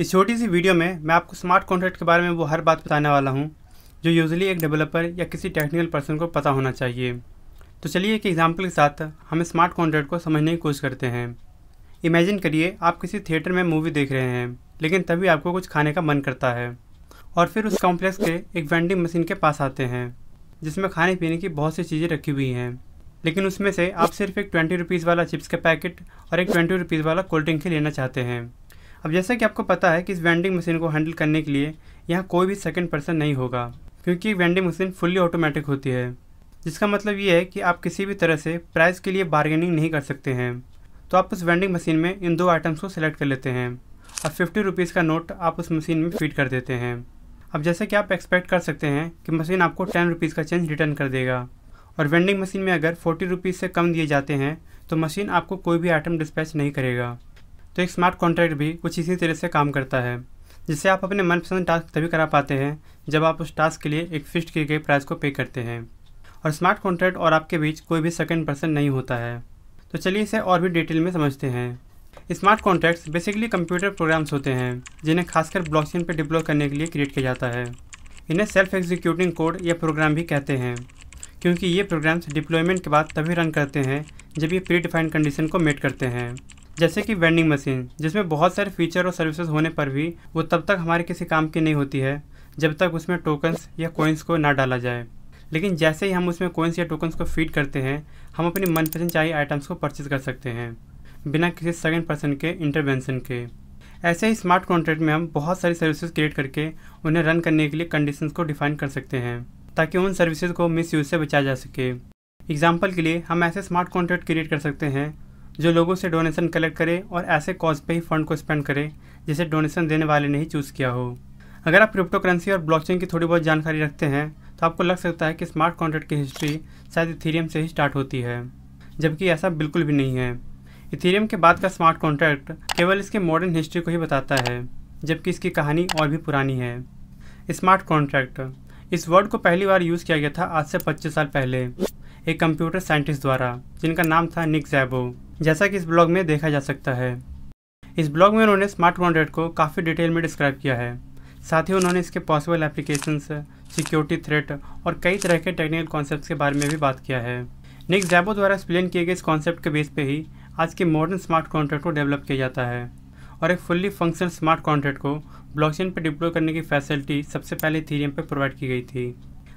इस छोटी सी वीडियो में मैं आपको स्मार्ट कॉन्ट्रैक्ट के बारे में वो हर बात बताने वाला हूँ जो यूजली एक डेवलपर या किसी टेक्निकल पर्सन को पता होना चाहिए तो चलिए एक एग्जाम्पल के साथ हम स्मार्ट कॉन्ट्रैक्ट को समझने की कोशिश करते हैं इमेजिन करिए आप किसी थिएटर में मूवी देख रहे हैं लेकिन तभी आपको कुछ खाने का मन करता है और फिर उस कॉम्प्लेक्स के एक वेंडिंग मशीन के पास आते हैं जिसमें खाने पीने की बहुत सी चीज़ें रखी हुई हैं लेकिन उसमें से आप सिर्फ एक ट्वेंटी रुपीज़ वाला चिप्स का पैकेट और एक ट्वेंटी रुपीज़ वाला कोल्ड ड्रिंक ही लेना चाहते हैं अब जैसा कि आपको पता है कि इस वेंडिंग मशीन को हैंडल करने के लिए यहाँ कोई भी सेकेंड पर्सन नहीं होगा क्योंकि वेंडिंग मशीन फुल्ली ऑटोमेटिक होती है जिसका मतलब ये है कि आप किसी भी तरह से प्राइस के लिए बार्गेनिंग नहीं कर सकते हैं तो आप उस वेंडिंग मशीन में इन दो आइटम्स को सिलेक्ट कर लेते हैं और फिफ्टी रुपीज़ का नोट आप उस मशीन में फीड कर देते हैं अब जैसे कि आप एक्सपेक्ट कर सकते हैं कि मशीन आपको टेन रुपीज़ का चेंज रिटर्न कर देगा और वेंडिंग मशीन में अगर फोर्टी रुपीज़ से कम दिए जाते हैं तो मशीन आपको कोई भी आइटम डिस्पैच नहीं करेगा तो एक स्मार्ट कॉन्ट्रैक्ट भी कुछ इसी तरह से काम करता है जिससे आप अपने मनपसंद टास्क तभी करा पाते हैं जब आप उस टास्क के लिए एक फिक्स किए गए प्राइस को पे करते हैं और स्मार्ट कॉन्ट्रैक्ट और आपके बीच कोई भी सेकेंड पर्सन नहीं होता है तो चलिए इसे और भी डिटेल में समझते हैं smart contracts basically computer programs होते हैं जिन्हें खासकर ब्लॉकचेन पर डिप्लॉय करने के लिए क्रिएट किया जाता है इन्हें सेल्फ एग्जीक्यूटिंग कोड या प्रोग्राम भी कहते हैं क्योंकि ये प्रोग्राम्स डिप्लॉयमेंट के बाद तभी रन करते हैं जब ये प्री डिफाइंड कंडीशन को मेट करते हैं जैसे कि वेंडिंग मशीन जिसमें बहुत सारे फीचर और सर्विसेज होने पर भी वो तब तक हमारे किसी काम की नहीं होती है जब तक उसमें टोकन्स या कोइंस को ना डाला जाए लेकिन जैसे ही हम उसमें कोइंस या टोकन्स को फीड करते हैं हम अपनी मनपसंद चाहिए आइटम्स को परचेज कर सकते हैं बिना किसी सेकेंड पर्सन के इंटरवेंशन के ऐसे ही स्मार्ट कॉन्ट्रैक्ट में हम बहुत सारी सर्विसेज क्रिएट करके उन्हें रन करने के लिए कंडीशंस को डिफाइन कर सकते हैं ताकि उन सर्विसेज को मिस यूज से बचाया जा सके एग्जाम्पल के लिए हम ऐसे स्मार्ट कॉन्ट्रैक्ट क्रिएट कर सकते हैं जो लोगों से डोनेशन कलेक्ट करे और ऐसे कॉज पे ही फंड को स्पेंड करे जिसे डोनेशन देने वाले ने ही चूज़ किया हो अगर आप क्रिप्टो करेंसी और ब्लॉकचेन की थोड़ी बहुत जानकारी रखते हैं तो आपको लग सकता है कि स्मार्ट कॉन्ट्रैक्ट की हिस्ट्री शायद इथीरियम से ही स्टार्ट होती है जबकि ऐसा बिल्कुल भी नहीं है इथीरियम के बाद का स्मार्ट कॉन्ट्रैक्ट केवल इसके मॉडर्न हिस्ट्री को ही बताता है जबकि इसकी कहानी और भी पुरानी है स्मार्ट कॉन्ट्रैक्ट इस वर्ड को पहली बार यूज़ किया गया था आज से 25 साल पहले एक कंप्यूटर साइंटिस्ट द्वारा जिनका नाम था निक जैबो जैसा कि इस ब्लॉग में देखा जा सकता है इस ब्लॉग में उन्होंने स्मार्ट हंड्रेड को काफ़ी डिटेल में डिस्क्राइब किया है साथ ही उन्होंने इसके पॉसिबल एप्लीकेशंस सिक्योरिटी थ्रेट और कई तरह के टेक्निकल कॉन्सेप्ट के बारे में भी बात किया है निक जैबो द्वारा एक्सप्लेन किए गए इस कॉन्सेप्ट के बेस पे ही आज के मॉडर्न स्मार्ट कॉन्ट्रैक्ट को डेवलप किया जाता है और एक फुल्ली फंक्शनल स्मार्ट कॉन्ट्रैक्ट को ब्लॉकचेन पर डिप्लॉय करने की फैसिलिटी सबसे पहले थीरियम पर प्रोवाइड की गई थी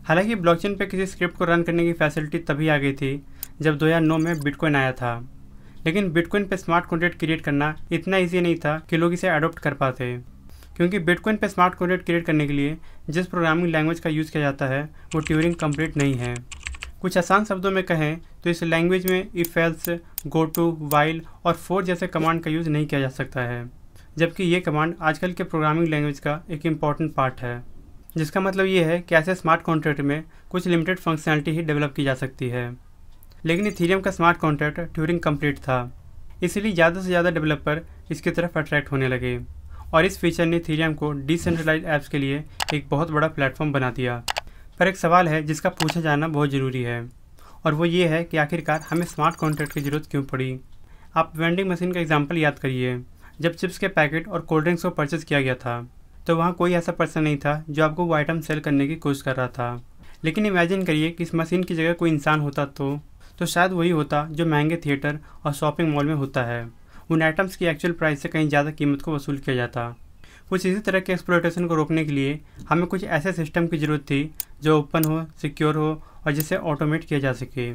हालांकि ब्लॉकचेन पर किसी स्क्रिप्ट को रन करने की फैसिलिटी तभी आ गई थी जब 2009 में बिटकॉइन आया था लेकिन बिटकॉइन पर स्मार्ट कॉन्ट्रैक्ट क्रिएट करना इतना ईजी नहीं था कि लोग इसे अडोप्ट कर पाते क्योंकि बिटकॉइन पर स्मार्ट कॉन्ट्रैक्ट क्रिएट करने के लिए जिस प्रोग्रामिंग लैंग्वेज का यूज़ किया जाता है वो ट्यूरिंग कम्प्लीट नहीं है कुछ आसान शब्दों में कहें तो इस लैंग्वेज में if else go to while और फोर जैसे कमांड का यूज़ नहीं किया जा सकता है जबकि ये कमांड आजकल के प्रोग्रामिंग लैंग्वेज का एक इम्पॉर्टेंट पार्ट है जिसका मतलब ये है कि ऐसे स्मार्ट कॉन्ट्रैक्ट में कुछ लिमिटेड फंक्शनैलिटी ही डेवलप की जा सकती है लेकिन इथीरियम का स्मार्ट कॉन्ट्रैक्ट ट्यूरिंग कंप्लीट था इसलिए ज़्यादा से ज़्यादा डेवलपर इसकी तरफ अट्रैक्ट होने लगे और इस फीचर ने थीरियम को डिसेंट्रलाइज ऐप्स के लिए एक बहुत बड़ा प्लेटफॉर्म बना दिया पर एक सवाल है जिसका पूछा जाना बहुत ज़रूरी है और वो ये है कि आखिरकार हमें स्मार्ट कॉन्ट्रैक्ट की ज़रूरत क्यों पड़ी आप वेंडिंग मशीन का एग्जाम्पल याद करिए जब चिप्स के पैकेट और कोल्ड ड्रिंक्स को परचेज़ किया गया था तो वहाँ कोई ऐसा पर्सन नहीं था जो आपको वो आइटम सेल करने की कोशिश कर रहा था लेकिन इमेजिन करिए कि इस मशीन की जगह कोई इंसान होता तो तो शायद वही होता जो महंगे थिएटर और शॉपिंग मॉल में होता है उन आइटम्स की एक्चुअल प्राइस से कहीं ज़्यादा कीमत को वसूल किया जाता कुछ इसी तरह के एक्सप्लोटेशन को रोकने के लिए हमें कुछ ऐसे सिस्टम की ज़रूरत थी जो ओपन हो सिक्योर हो और जिसे ऑटोमेट किया जा सके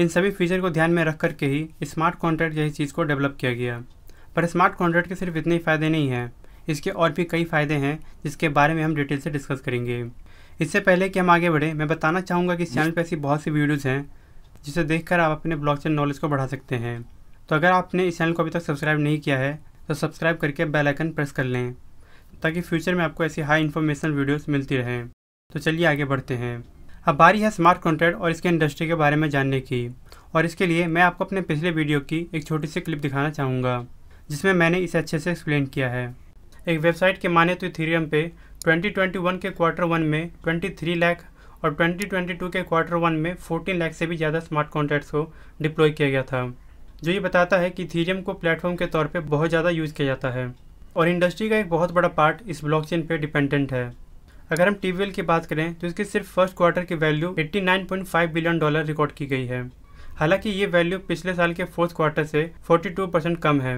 इन सभी फीचर को ध्यान में रख करके ही स्मार्ट कॉन्ट्रैक्ट जैसी चीज़ को डेवलप किया गया पर स्मार्ट कॉन्ट्रैक्ट के सिर्फ इतने ही फ़ायदे नहीं हैं इसके और भी कई फ़ायदे हैं जिसके बारे में हम डिटेल से डिस्कस करेंगे इससे पहले कि हम आगे बढ़ें मैं बताना चाहूँगा कि इस चैनल पर ऐसी बहुत सी वीडियोज़ हैं जिसे देख आप अपने ब्लॉकचेन नॉलेज को बढ़ा सकते हैं तो अगर आपने इस चैनल को अभी तक सब्सक्राइब नहीं किया है तो सब्सक्राइब करके बेल आइकन प्रेस कर लें ताकि फ्यूचर में आपको ऐसी हाई इन्फॉर्मेशन वीडियोस मिलती रहें तो चलिए आगे बढ़ते हैं अब बारी है स्मार्ट कॉन्ट्रैक्ट और इसके इंडस्ट्री के बारे में जानने की और इसके लिए मैं आपको अपने पिछले वीडियो की एक छोटी सी क्लिप दिखाना चाहूँगा जिसमें मैंने इसे अच्छे से एक्सप्लेन किया है एक वेबसाइट के माने तो इथेरियम पे 2021 के क्वार्टर वन में 23 लाख और 2022 के क्वार्टर वन में 14 लाख से भी ज़्यादा स्मार्ट कॉन्ट्रैक्ट्स को डिप्लॉय किया गया था जो ये बताता है कि इथेरियम को प्लेटफॉर्म के तौर पर बहुत ज़्यादा यूज़ किया जाता है और इंडस्ट्री का एक बहुत बड़ा पार्ट इस ब्लॉक चेन डिपेंडेंट है अगर हम टीवीएल की बात करें तो इसके सिर्फ फर्स्ट क्वार्टर की वैल्यू 89.5 बिलियन डॉलर रिकॉर्ड की गई है हालांकि ये वैल्यू पिछले साल के फोर्थ क्वार्टर से 42 परसेंट कम है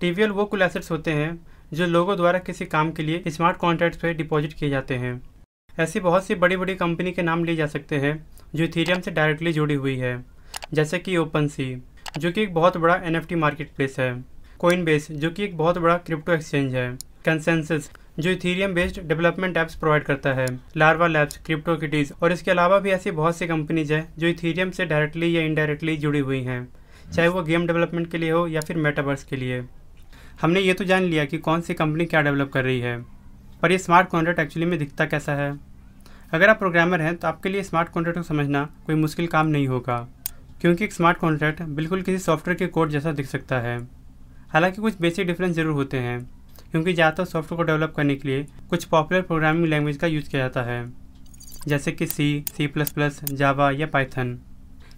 टीवीएल वो कुल एसेट्स होते हैं जो लोगों द्वारा किसी काम के लिए स्मार्ट कॉन्ट्रैक्ट पर डिपॉजिट किए जाते हैं ऐसी बहुत सी बड़ी बड़ी कंपनी के नाम लिए जा सकते हैं जो इथेरियम से डायरेक्टली जुड़ी हुई है जैसे कि ओपन सी जो कि एक बहुत बड़ा एन मार्केट प्लेस है कोइन बेस जो कि एक बहुत बड़ा क्रिप्टो एक्सचेंज है कंसेंसिस जो Ethereum based development apps provide करता है लार्वा लैब्स क्रिप्टो किटीज और इसके अलावा भी ऐसी बहुत सी कंपनीज हैं जो इथेरियम से डायरेक्टली या इनडायरेक्टली जुड़ी हुई हैं चाहे वो गेम डेवलपमेंट के लिए हो या फिर मेटावर्स के लिए हमने ये तो जान लिया कि कौन सी कंपनी क्या डेवलप कर रही है पर ये स्मार्ट कॉन्ट्रैक्ट एक्चुअली में दिखता कैसा है अगर आप प्रोग्रामर हैं तो आपके लिए स्मार्ट कॉन्ट्रैक्ट को समझना कोई मुश्किल काम नहीं होगा क्योंकि एक स्मार्ट कॉन्ट्रैक्ट बिल्कुल किसी सॉफ्टवेयर के कोड जैसा दिख सकता है हालांकि कुछ बेसिक डिफरेंस ज़रूर होते हैं क्योंकि ज़्यादातर सॉफ्टवेयर को डेवलप करने के लिए कुछ पॉपुलर प्रोग्रामिंग लैंग्वेज का यूज़ किया जाता है जैसे कि सी सी प्लस प्लस जावा या पाइथन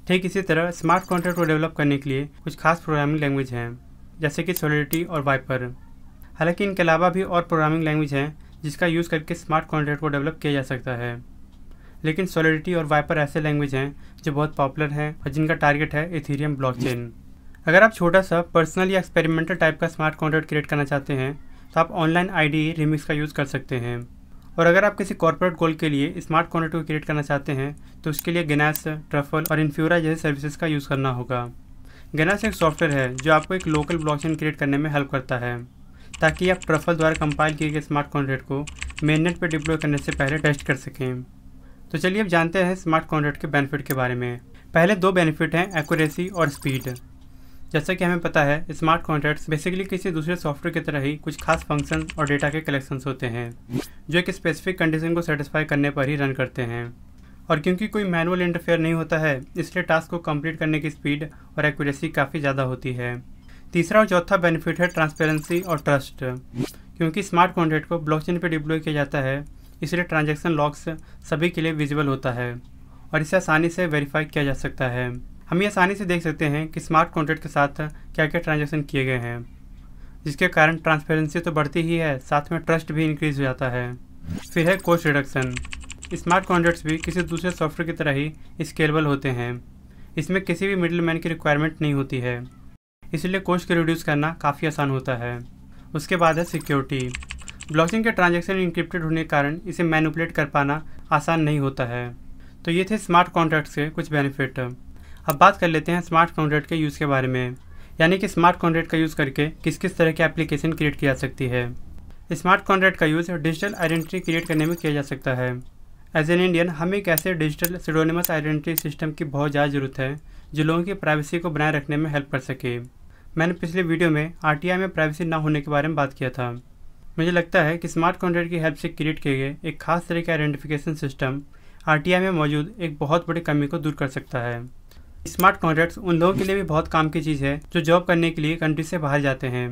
ठीक इसी तरह स्मार्ट कॉन्ट्रैक्ट को डेवलप करने के लिए कुछ खास प्रोग्रामिंग लैंग्वेज हैं जैसे कि सोलिडिटी और वाइपर हालांकि इनके अलावा भी और प्रोग्रामिंग लैंग्वेज हैं जिसका यूज़ करके स्मार्ट कॉन्ट्रैक्ट को डेवलप किया जा सकता है लेकिन सोलिडिटी और वाइपर ऐसे लैंग्वेज हैं जो बहुत पॉपुलर हैं और जिनका टारगेट है इथीरियम ब्लॉकचेन अगर आप छोटा सा पर्सनल या एक्सपेरिमेंटल टाइप का स्मार्ट कॉन्ट्रैक्ट क्रिएट करना चाहते हैं तो आप ऑनलाइन आई रिमिक्स का यूज़ कर सकते हैं और अगर आप किसी कॉर्पोरेट गोल के लिए स्मार्ट कॉन्ट्रैक्ट को क्रिएट करना चाहते हैं तो उसके लिए गिनास ट्रफल और इन्फ्यूरा जैसे सर्विसेज का यूज़ करना होगा गनास एक सॉफ्टवेयर है जो आपको एक लोकल ब्लॉकचेन क्रिएट करने में हेल्प करता है ताकि आप ट्रफल द्वारा कंपाइल किए गए स्मार्ट कॉन्ट्रैक्ट को मेननेट पर डिप्लॉय करने से पहले टेस्ट कर सकें तो चलिए अब जानते हैं स्मार्ट कॉन्ट्रैक्ट के बेनिफिट के बारे में पहले दो बेनिफिट हैं एक्यूरेसी और स्पीड जैसा कि हमें पता है स्मार्ट कॉन्ट्रैक्ट्स बेसिकली किसी दूसरे सॉफ्टवेयर की तरह ही कुछ खास फंक्शन और डेटा के कलेक्शंस होते हैं जो एक स्पेसिफिक कंडीशन को सेटिस्फाई करने पर ही रन करते हैं और क्योंकि कोई मैनुअल इंटरफेयर नहीं होता है इसलिए टास्क को कंप्लीट करने की स्पीड और एक्यूरेसी काफ़ी ज़्यादा होती है तीसरा और चौथा बेनिफिट है ट्रांसपेरेंसी और ट्रस्ट क्योंकि स्मार्ट कॉन्ट्रैक्ट को ब्लॉकचेन पर डिप्लॉय किया जाता है इसलिए ट्रांजैक्शन लॉक्स सभी के लिए विजिबल होता है और इसे आसानी से वेरीफाई किया जा सकता है हम ये आसानी से देख सकते हैं कि स्मार्ट कॉन्ट्रैक्ट के साथ क्या क्या ट्रांजेक्शन किए गए हैं जिसके कारण ट्रांसपेरेंसी तो बढ़ती ही है साथ में ट्रस्ट भी इंक्रीज हो जाता है फिर है कोस्ट रिडक्शन स्मार्ट कॉन्ट्रैक्ट्स भी किसी दूसरे सॉफ्टवेयर की तरह ही स्केलेबल होते हैं इसमें किसी भी मैन की रिक्वायरमेंट नहीं होती है इसलिए कोस्ट को रिड्यूस करना काफ़ी आसान होता है उसके बाद है सिक्योरिटी ब्लॉकिंग के ट्रांजेक्शन इंक्रिप्टेड होने के कारण इसे मैनुपलेट कर पाना आसान नहीं होता है तो ये थे स्मार्ट कॉन्ट्रैक्ट्स के कुछ बेनिफिट अब बात कर लेते हैं स्मार्ट कॉन्ट्रैक्ट के यूज़ के बारे में यानी कि स्मार्ट कॉन्ट्रैक्ट का यूज़ करके किस किस तरह की एप्लीकेशन क्रिएट की जा सकती है स्मार्ट कॉन्ट्रैक्ट का यूज़ डिजिटल आइडेंटिटी क्रिएट करने में किया जा सकता है एज एन इंडियन हमें एक ऐसे डिजिटल सिडोनिमस आइडेंटिटी सिस्टम की बहुत ज़्यादा ज़रूरत है जो लोगों की प्राइवेसी को बनाए रखने में हेल्प कर सके मैंने पिछले वीडियो में आर में प्राइवेसी ना होने के बारे में बात किया था मुझे लगता है कि स्मार्ट कॉन्ट्रैक्ट की हेल्प से क्रिएट किए गए एक खास तरह का आइडेंटिफिकेशन सिस्टम आर में मौजूद एक बहुत बड़ी कमी को दूर कर सकता है स्मार्ट कॉन्ट्रैक्ट्स उन लोगों के लिए भी बहुत काम की चीज़ है जो जॉब करने के लिए कंट्री से बाहर जाते हैं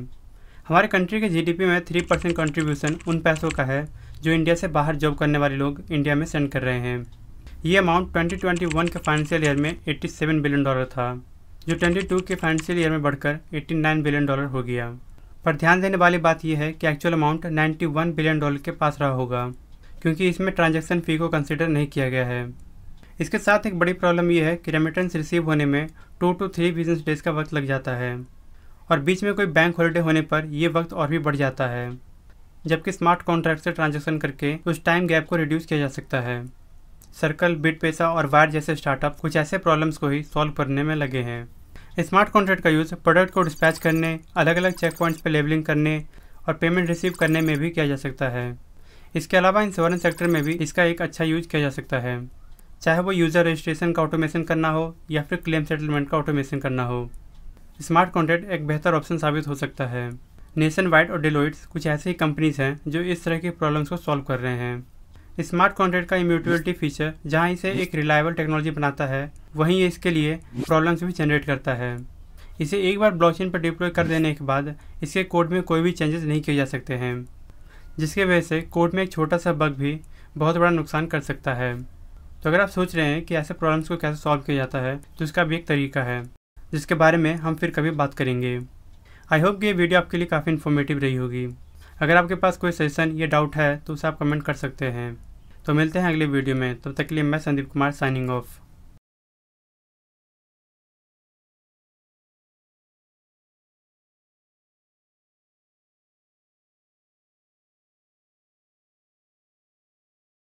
हमारे कंट्री के जीडीपी में थ्री परसेंट कंट्रीब्यूशन उन पैसों का है जो इंडिया से बाहर जॉब करने वाले लोग इंडिया में सेंड कर रहे हैं ये अमाउंट 2021 के फाइनेंशियल ईयर में 87 बिलियन डॉलर था जो 22 के फाइनेंशियल ईयर में बढ़कर 89 बिलियन डॉलर हो गया पर ध्यान देने वाली बात यह है कि एक्चुअल अमाउंट 91 बिलियन डॉलर के पास रहा होगा क्योंकि इसमें ट्रांजेक्शन फ़ी को कंसिडर नहीं किया गया है इसके साथ एक बड़ी प्रॉब्लम यह है कि रेमिटेंस रिसीव होने में two to three business days का वक्त लग जाता है और बीच में कोई बैंक हॉलीडे होने पर यह वक्त और भी बढ़ जाता है जबकि स्मार्ट कॉन्ट्रैक्ट से ट्रांजेक्शन करके उस टाइम गैप को रिड्यूस किया जा सकता है सर्कल बिट पैसा और वायर जैसे स्टार्टअप कुछ ऐसे प्रॉब्लम्स को ही सॉल्व करने में लगे हैं स्मार्ट कॉन्ट्रैक्ट का यूज़ प्रोडक्ट को डिस्पैच करने अलग अलग चेक पॉइंट्स पर लेबलिंग करने और पेमेंट रिसीव करने में भी किया जा सकता है इसके अलावा इंश्योरेंस सेक्टर में भी इसका एक अच्छा यूज किया जा सकता है चाहे वो यूज़र रजिस्ट्रेशन का ऑटोमेशन करना हो या फिर क्लेम सेटलमेंट का ऑटोमेशन करना हो स्मार्ट कॉन्ट्रैक्ट एक बेहतर ऑप्शन साबित हो सकता है नेशन वाइड और डिलोइट्स कुछ ऐसी कंपनीज हैं जो इस तरह के प्रॉब्लम्स को सॉल्व कर रहे हैं स्मार्ट कॉन्ट्रैक्ट का इम्यूटेबिलिटी फीचर जहाँ इसे एक रिलायबल टेक्नोलॉजी बनाता है वहीं ये इसके लिए प्रॉब्लम्स भी जनरेट करता है इसे एक बार ब्लॉकचेन पर डिप्लॉय कर देने के बाद इसके कोड में कोई भी चेंजेस नहीं किए जा सकते हैं जिसके वजह से कोड में एक छोटा सा बग भी बहुत बड़ा नुकसान कर सकता है तो अगर आप सोच रहे हैं कि ऐसे प्रॉब्लम्स को कैसे सॉल्व किया जाता है तो इसका भी एक तरीका है जिसके बारे में हम फिर कभी बात करेंगे आई होप ये वीडियो आपके लिए काफ़ी इन्फॉर्मेटिव रही होगी अगर आपके पास कोई सजेशन या डाउट है तो उसे आप कमेंट कर सकते हैं तो मिलते हैं अगले वीडियो में तब तो तक के लिए मैं संदीप कुमार साइनिंग ऑफ